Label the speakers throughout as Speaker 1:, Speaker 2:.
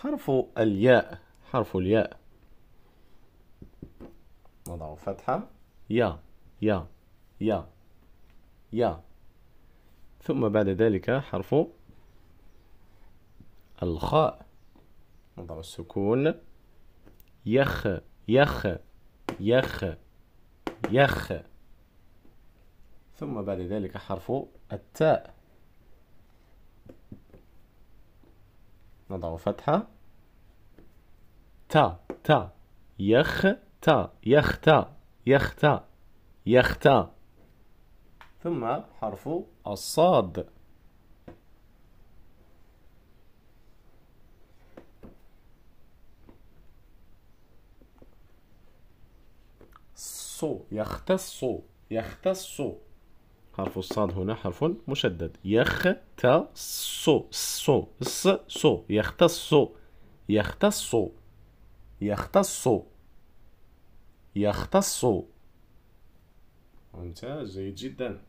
Speaker 1: حرف الياء حرف الياء نضع فتحة يا يا يا يا ثم بعد ذلك حرف الخاء نضع السكون يخ يخ يخ يخ ثم بعد ذلك حرف التاء نضع فتحة تا تا يخ تا تا يخ تا ثم حرف الصاد صو يختص يختص حرف الصاد هنا حرف مشدد يختص ص س سو يختص يختص يختص يختص ممتاز جيد جدا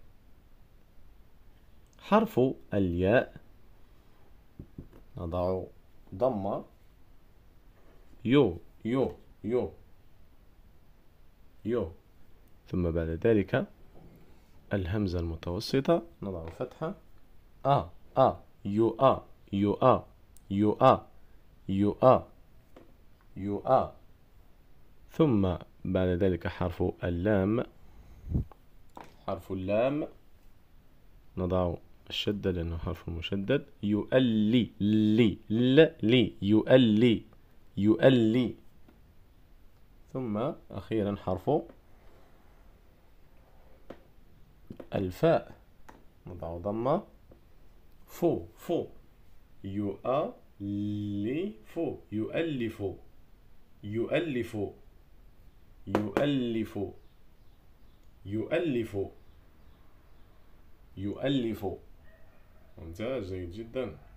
Speaker 1: حرف الياء نضع ضمة يو يو يو يو ثم بعد ذلك الهمزة المتوسطة نضع فتحة أ أ يو أ يو أ يو أ يو أ يو أ ثم بعد ذلك حرف اللام حرف اللام نضع الشدة لأنه حرف مشدد يؤلي لي ل لي يؤلي يؤلي ثم أخيرا حرف الفاء نضع ضمة فو فو يؤلف يؤلف يؤلف يؤلف يؤلف يؤلف ممتاز جيد جدا